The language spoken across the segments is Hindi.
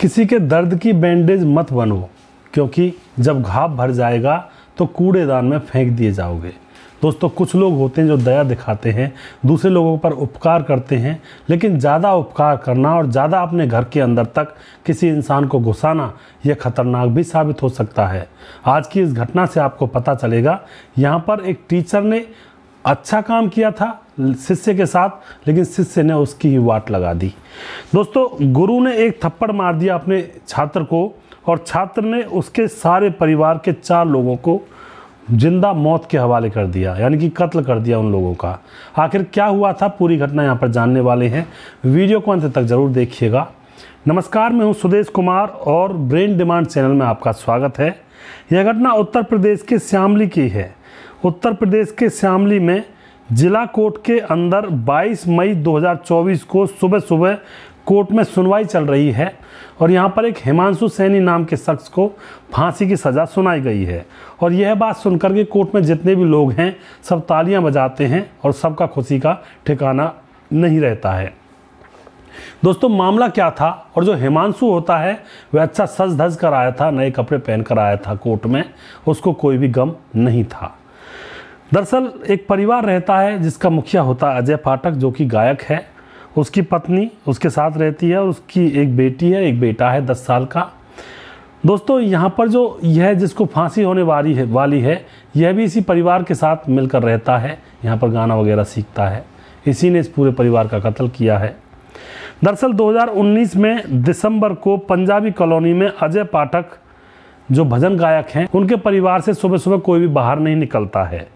किसी के दर्द की बैंडेज मत बनो क्योंकि जब घाव भर जाएगा तो कूड़ेदान में फेंक दिए जाओगे दोस्तों कुछ लोग होते हैं जो दया दिखाते हैं दूसरे लोगों पर उपकार करते हैं लेकिन ज़्यादा उपकार करना और ज़्यादा अपने घर के अंदर तक किसी इंसान को घुसाना यह खतरनाक भी साबित हो सकता है आज की इस घटना से आपको पता चलेगा यहाँ पर एक टीचर ने अच्छा काम किया था शिष्य के साथ लेकिन शिष्य ने उसकी ही वाट लगा दी दोस्तों गुरु ने एक थप्पड़ मार दिया अपने छात्र को और छात्र ने उसके सारे परिवार के चार लोगों को जिंदा मौत के हवाले कर दिया यानी कि कत्ल कर दिया उन लोगों का आखिर क्या हुआ था पूरी घटना यहाँ पर जानने वाले हैं वीडियो को अंत तक ज़रूर देखिएगा नमस्कार मैं हूँ सुदेश कुमार और ब्रेन डिमांड चैनल में आपका स्वागत है यह घटना उत्तर प्रदेश के श्यामली की है उत्तर प्रदेश के श्यामली में जिला कोर्ट के अंदर 22 मई 2024 को सुबह सुबह कोर्ट में सुनवाई चल रही है और यहाँ पर एक हिमांशु सैनी नाम के शख्स को फांसी की सज़ा सुनाई गई है और यह बात सुनकर के कोर्ट में जितने भी लोग हैं सब तालियां बजाते हैं और सबका खुशी का ठिकाना नहीं रहता है दोस्तों मामला क्या था और जो हिमांशु होता है वह अच्छा सज धज कर आया था नए कपड़े पहन कर आया था कोर्ट में उसको कोई भी गम नहीं था दरअसल एक परिवार रहता है जिसका मुखिया होता है अजय पाठक जो कि गायक है उसकी पत्नी उसके साथ रहती है और उसकी एक बेटी है एक बेटा है दस साल का दोस्तों यहाँ पर जो यह जिसको फांसी होने वाली है वाली है यह भी इसी परिवार के साथ मिलकर रहता है यहाँ पर गाना वगैरह सीखता है इसी ने इस पूरे परिवार का कत्ल किया है दरअसल 2019 में दिसंबर को पंजाबी कॉलोनी में अजय पाठक जो भजन गायक हैं उनके परिवार से सुबह सुबह कोई भी बाहर नहीं निकलता है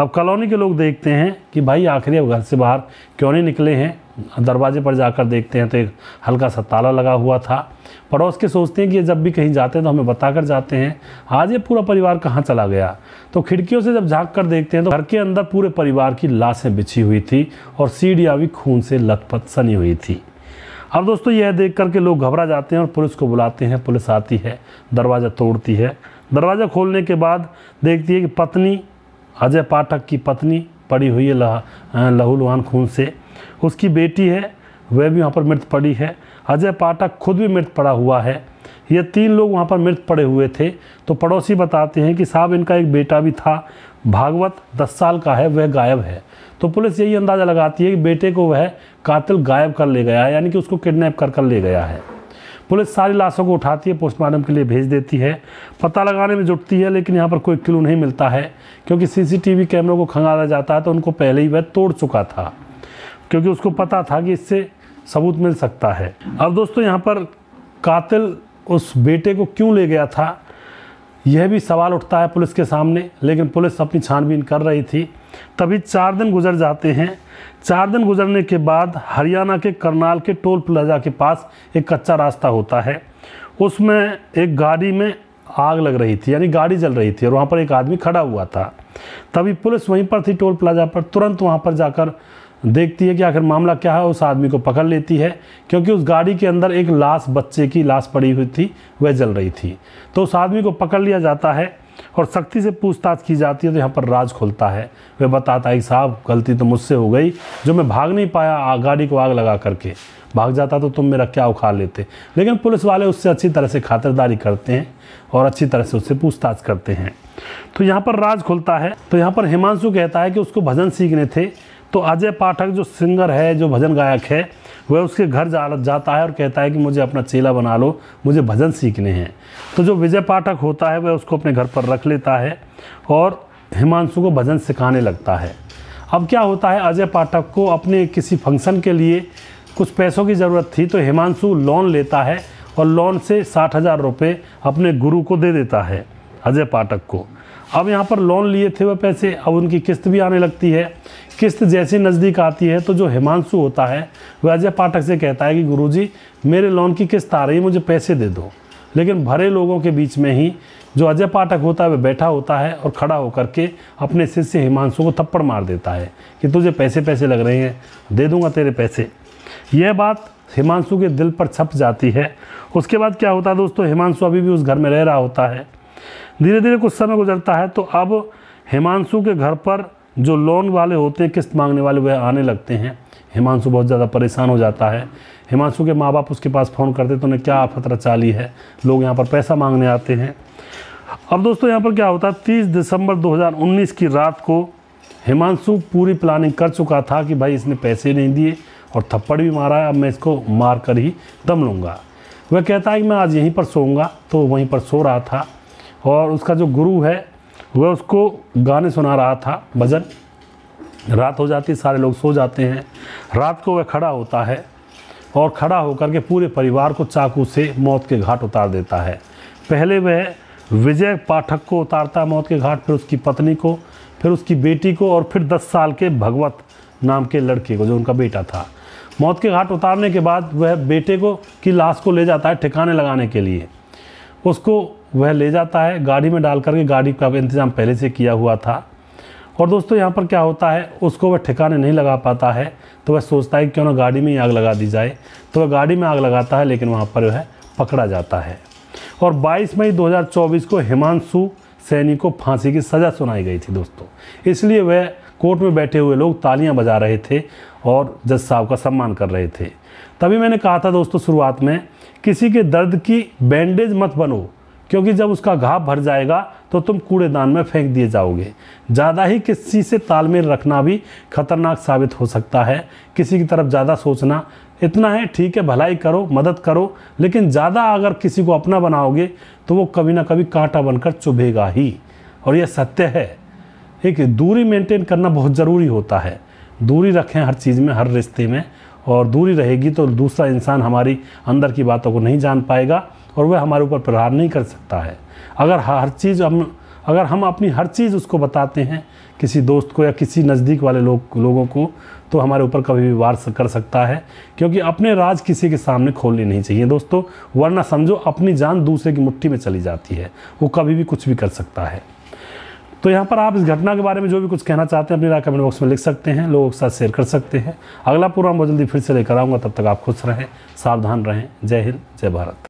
अब कॉलोनी के लोग देखते हैं कि भाई आखिरी अब घर से बाहर क्यों नहीं निकले हैं दरवाजे पर जाकर देखते हैं तो एक हल्का सा ताला लगा हुआ था पड़ोस के सोचते हैं कि ये जब भी कहीं जाते हैं तो हमें बता कर जाते हैं आज ये पूरा परिवार कहाँ चला गया तो खिड़कियों से जब झाँक कर देखते हैं तो घर के अंदर पूरे परिवार की लाशें बिछी हुई थी और सीढ़ियाँ भी खून से लथपथ सनी हुई थी अब दोस्तों यह देख करके लोग घबरा जाते हैं और पुलिस को बुलाते हैं पुलिस आती है दरवाज़ा तोड़ती है दरवाज़ा खोलने के बाद देखती है कि पत्नी अजय पाठक की पत्नी पड़ी हुई है लह, लहूलुहान खून से उसकी बेटी है वह भी वहाँ पर मृत पड़ी है अजय पाठक खुद भी मृत पड़ा हुआ है ये तीन लोग वहाँ पर मृत पड़े हुए थे तो पड़ोसी बताते हैं कि साहब इनका एक बेटा भी था भागवत दस साल का है वह गायब है तो पुलिस यही अंदाज़ा लगाती है कि बेटे को वह कातिल गायब कर ले गया है यानी कि उसको किडनैप कर कर ले गया है पुलिस सारी लाशों को उठाती है पोस्टमार्टम के लिए भेज देती है पता लगाने में जुटती है लेकिन यहाँ पर कोई क्लू नहीं मिलता है क्योंकि सीसीटीवी कैमरों को खंगाला जाता है तो उनको पहले ही वह तोड़ चुका था क्योंकि उसको पता था कि इससे सबूत मिल सकता है अब दोस्तों यहाँ पर कातिल उस बेटे को क्यों ले गया था यह भी सवाल उठता है पुलिस के सामने लेकिन पुलिस अपनी छानबीन कर रही थी तभी चार दिन गुजर जाते हैं चार दिन गुजरने के बाद हरियाणा के करनाल के टोल प्लाजा के पास एक कच्चा रास्ता होता है उसमें एक गाड़ी में आग लग रही थी यानी गाड़ी जल रही थी और वहाँ पर एक आदमी खड़ा हुआ था तभी पुलिस वहीं पर थी टोल प्लाजा पर तुरंत वहाँ पर जाकर देखती है कि आखिर मामला क्या है उस आदमी को पकड़ लेती है क्योंकि उस गाड़ी के अंदर एक लाश बच्चे की लाश पड़ी हुई थी वह जल रही थी तो उस आदमी को पकड़ लिया जाता है और सख्ती से पूछताछ की जाती है तो यहाँ पर राज खुलता है वह बताता है साहब गलती तो मुझसे हो गई जो मैं भाग नहीं पाया गाड़ी को आग लगा करके भाग जाता तो तुम मेरा क्या उखाड़ लेते लेकिन पुलिस वाले उससे अच्छी तरह से खातिरदारी करते हैं और अच्छी तरह से उससे पूछताछ करते हैं तो यहाँ पर राज खुलता है तो यहाँ पर हिमांशु कहता है कि उसको भजन सीखने थे तो अजय पाठक जो सिंगर है जो भजन गायक है वह उसके घर जा जाता है और कहता है कि मुझे अपना चेला बना लो मुझे भजन सीखने हैं तो जो विजय पाठक होता है वह उसको अपने घर पर रख लेता है और हिमांशु को भजन सिखाने लगता है अब क्या होता है अजय पाठक को अपने किसी फंक्शन के लिए कुछ पैसों की ज़रूरत थी तो हिमांशु लोन लेता है और लोन से साठ हज़ार रुपये अपने गुरु को दे देता है अजय पाठक को अब यहाँ पर लोन लिए थे वह पैसे अब उनकी किस्त भी आने लगती है किस्त जैसे नज़दीक आती है तो जो हिमांशु होता है वह अजय पाठक से कहता है कि गुरुजी मेरे लोन की किस्त आ रही है मुझे पैसे दे दो लेकिन भरे लोगों के बीच में ही जो अजय पाठक होता है वह बैठा होता है और खड़ा होकर के अपने शिष्य हिमांशु को थप्पड़ मार देता है कि तुझे पैसे पैसे लग रहे हैं दे दूंगा तेरे पैसे यह बात हिमांशु के दिल पर छप जाती है उसके बाद क्या होता है दोस्तों हिमांशु अभी भी उस घर में रह रहा होता है धीरे धीरे कुछ समय गुजरता है तो अब हिमांशु के घर पर जो लोन वाले होते हैं किस्त मांगने वाले वह आने लगते हैं हिमांशु बहुत ज़्यादा परेशान हो जाता है हिमांशु के माँ बाप उसके पास फ़ोन करते तो उन्हें क्या आफत चाली है लोग यहाँ पर पैसा मांगने आते हैं अब दोस्तों यहाँ पर क्या होता है तीस दिसंबर 2019 की रात को हिमांशु पूरी प्लानिंग कर चुका था कि भाई इसने पैसे नहीं दिए और थप्पड़ भी मारा है अब मैं इसको मार कर ही दम लूँगा वह कहता है कि मैं आज यहीं पर सोऊंगा तो वहीं पर सो रहा था और उसका जो गुरु है वह उसको गाने सुना रहा था भजन रात हो जाती सारे लोग सो जाते हैं रात को वह खड़ा होता है और खड़ा होकर के पूरे परिवार को चाकू से मौत के घाट उतार देता है पहले वह विजय पाठक को उतारता है मौत के घाट फिर उसकी पत्नी को फिर उसकी बेटी को और फिर दस साल के भगवत नाम के लड़के को जो उनका बेटा था मौत के घाट उतारने के बाद वह बेटे को की लाश को ले जाता है ठिकाने लगाने के लिए उसको वह ले जाता है गाड़ी में डाल करके गाड़ी का इंतज़ाम पहले से किया हुआ था और दोस्तों यहाँ पर क्या होता है उसको वह ठिकाने नहीं लगा पाता है तो वह सोचता है क्यों ना गाड़ी में ही आग लगा दी जाए तो वह गाड़ी में आग लगाता है लेकिन वहाँ पर जो है पकड़ा जाता है और 22 मई 2024 को हिमांशु सैनी को फांसी की सज़ा सुनाई गई थी दोस्तों इसलिए वह कोर्ट में बैठे हुए लोग तालियां बजा रहे थे और जज साहब का सम्मान कर रहे थे तभी मैंने कहा था दोस्तों शुरुआत में किसी के दर्द की बैंडेज मत बनो क्योंकि जब उसका घाव भर जाएगा तो तुम कूड़ेदान में फेंक दिए जाओगे ज़्यादा ही किसी से तालमेल रखना भी खतरनाक साबित हो सकता है किसी की तरफ ज़्यादा सोचना इतना है ठीक है भलाई करो मदद करो लेकिन ज़्यादा अगर किसी को अपना बनाओगे तो वो कभी ना कभी कांटा बनकर चुभेगा ही और यह सत्य है एक दूरी मेंटेन करना बहुत ज़रूरी होता है दूरी रखें हर चीज़ में हर रिश्ते में और दूरी रहेगी तो दूसरा इंसान हमारी अंदर की बातों को नहीं जान पाएगा और वह हमारे ऊपर प्रहार नहीं कर सकता है अगर हर चीज़ हम अगर हम अपनी हर चीज़ उसको बताते हैं किसी दोस्त को या किसी नज़दीक वाले लोग लोगों को तो हमारे ऊपर कभी भी वार कर सकता है क्योंकि अपने राज किसी के सामने खोलने नहीं चाहिए दोस्तों वरना समझो अपनी जान दूसरे की मुट्ठी में चली जाती है वो कभी भी कुछ भी कर सकता है तो यहाँ पर आप इस घटना के बारे में जो भी कुछ कहना चाहते हैं अपनी राय कमेंट बॉक्स में लिख सकते हैं लोगों के साथ शेयर कर सकते हैं अगला प्रोग्राम बहुत जल्दी फिर से लेकर आऊँगा तब तक आप खुश रहें सावधान रहें जय हिंद जय भारत